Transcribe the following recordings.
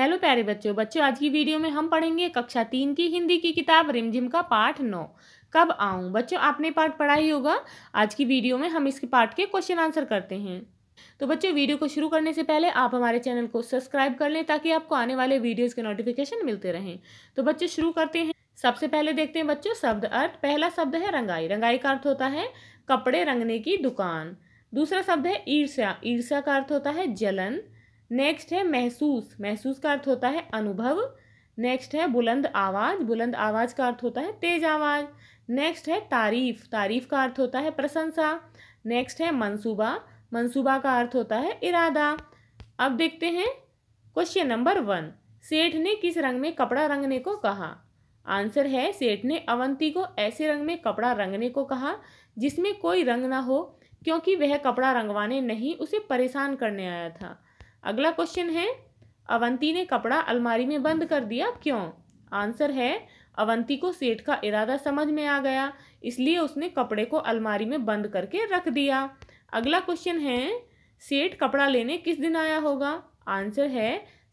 hello प्यारे बच्चों बच्चों आज की वीडियो में हम पढ़ेंगे कक्षा तीन की हिंदी की किताब रिमझिम का पाठ नौ कब आऊं बच्चों आपने पाठ पढ़ा ही होगा आज की वीडियो में हम इसके पाठ के क्वेश्चन आंसर करते हैं तो बच्चों वीडियो को शुरू करने से पहले आप हमारे चैनल को सब्सक्राइब कर लें ताकि आपको आने वाले वीडियोज़ के नोटिफिकेशन मिलते रहें तो बच्चे शुरू करते हैं सबसे पहले देखते हैं बच्चों शब्द अर्थ पहला शब्द है रंगाई रंगाई का अर्थ होता है कपड़े रंगने की दुकान दूसरा शब्द है ईर्ष्या ईर्ष्या का अर्थ होता है जलन नेक्स्ट है महसूस महसूस का अर्थ होता है अनुभव नेक्स्ट है बुलंद आवाज़ बुलंद आवाज़ का अर्थ होता है तेज आवाज़ नेक्स्ट है तारीफ़ तारीफ़ का अर्थ होता है प्रशंसा नेक्स्ट है मंसूबा मंसूबा का अर्थ होता है इरादा अब देखते हैं क्वेश्चन नंबर वन सेठ ने किस रंग में कपड़ा रंगने को कहा आंसर है सेठ ने अवंती को ऐसे रंग में कपड़ा रंगने को कहा जिसमें कोई रंग ना हो क्योंकि वह कपड़ा रंगवाने नहीं उसे परेशान करने आया था अगला क्वेश्चन है अवंती ने कपड़ा अलमारी में बंद कर दिया क्यों आंसर है अवंती को सेठ का इरादा समझ में आ गया इसलिए उसने कपड़े को अलमारी में बंद करके रख दिया अगला क्वेश्चन है सेठ कपड़ा लेने किस दिन आया होगा आंसर है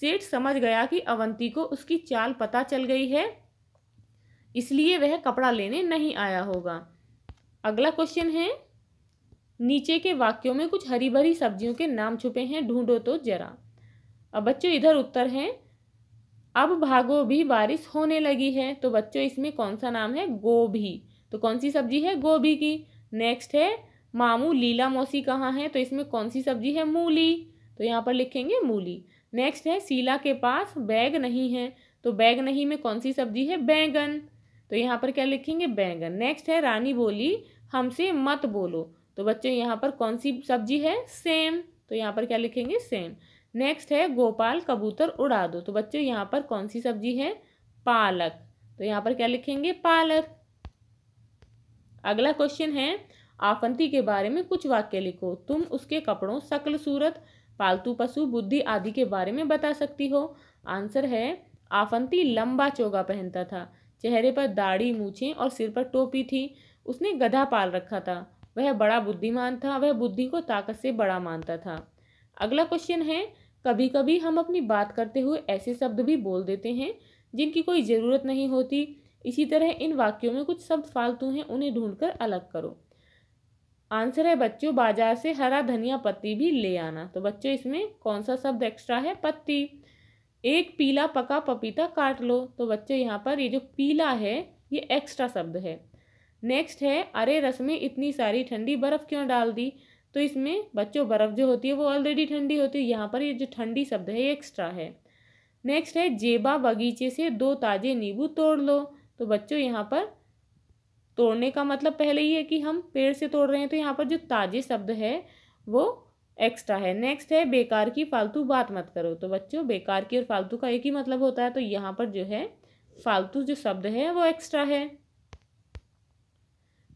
सेठ समझ गया कि अवंती को उसकी चाल पता चल गई है इसलिए वह कपड़ा लेने नहीं आया होगा अगला क्वेश्चन है नीचे के वाक्यों में कुछ हरी भरी सब्जियों के नाम छुपे हैं ढूंढो तो जरा अब बच्चों इधर उत्तर है अब भागो भी बारिश होने लगी है तो बच्चों इसमें कौन सा नाम है गोभी तो कौन सी सब्जी है गोभी की नेक्स्ट है मामू लीला मौसी कहाँ है तो इसमें कौन सी सब्जी है मूली तो यहाँ पर लिखेंगे मूली नेक्स्ट है सीला के पास बैग नहीं है तो बैग नहीं में कौन सी सब्जी है बैंगन तो यहाँ पर क्या लिखेंगे बैंगन नेक्स्ट है रानी बोली हमसे मत बोलो तो बच्चों यहाँ पर कौन सी सब्जी है सेम तो यहाँ पर क्या लिखेंगे सेम नेक्स्ट है गोपाल कबूतर उड़ा दो तो बच्चों यहाँ पर कौन सी सब्जी है पालक तो यहाँ पर क्या लिखेंगे पालक अगला क्वेश्चन है आफंती के बारे में कुछ वाक्य लिखो तुम उसके कपड़ों शक्ल सूरत पालतू पशु बुद्धि आदि के बारे में बता सकती हो आंसर है आफंती लंबा चोगा पहनता था चेहरे पर दाढ़ी मूछें और सिर पर टोपी थी उसने गधा पाल रखा था वह बड़ा बुद्धिमान था वह बुद्धि को ताकत से बड़ा मानता था अगला क्वेश्चन है कभी कभी हम अपनी बात करते हुए ऐसे शब्द भी बोल देते हैं जिनकी कोई ज़रूरत नहीं होती इसी तरह इन वाक्यों में कुछ शब्द फालतू हैं उन्हें ढूंढकर अलग करो आंसर है बच्चों बाजार से हरा धनिया पत्ती भी ले आना तो बच्चों इसमें कौन सा शब्द एक्स्ट्रा है पत्ती एक पीला पका पपीता काट लो तो बच्चों यहाँ पर ये जो पीला है ये एक्स्ट्रा शब्द है नेक्स्ट है अरे रस में इतनी सारी ठंडी बर्फ़ क्यों डाल दी तो इसमें बच्चों बर्फ़ जो होती है वो ऑलरेडी ठंडी होती है यहाँ पर ये जो ठंडी शब्द है ये एक्स्ट्रा है नेक्स्ट है जेबा बगीचे से दो ताज़े नींबू तोड़ लो तो बच्चों यहाँ पर तोड़ने का मतलब पहले ही है कि हम पेड़ से तोड़ रहे हैं तो यहाँ पर जो ताज़े शब्द है वो एक्स्ट्रा है नेक्स्ट है बेकार की फालतू बात मत करो तो बच्चों बेकार की और फालतू का एक ही मतलब होता है तो यहाँ पर जो है फालतू जो शब्द है वो एक्स्ट्रा है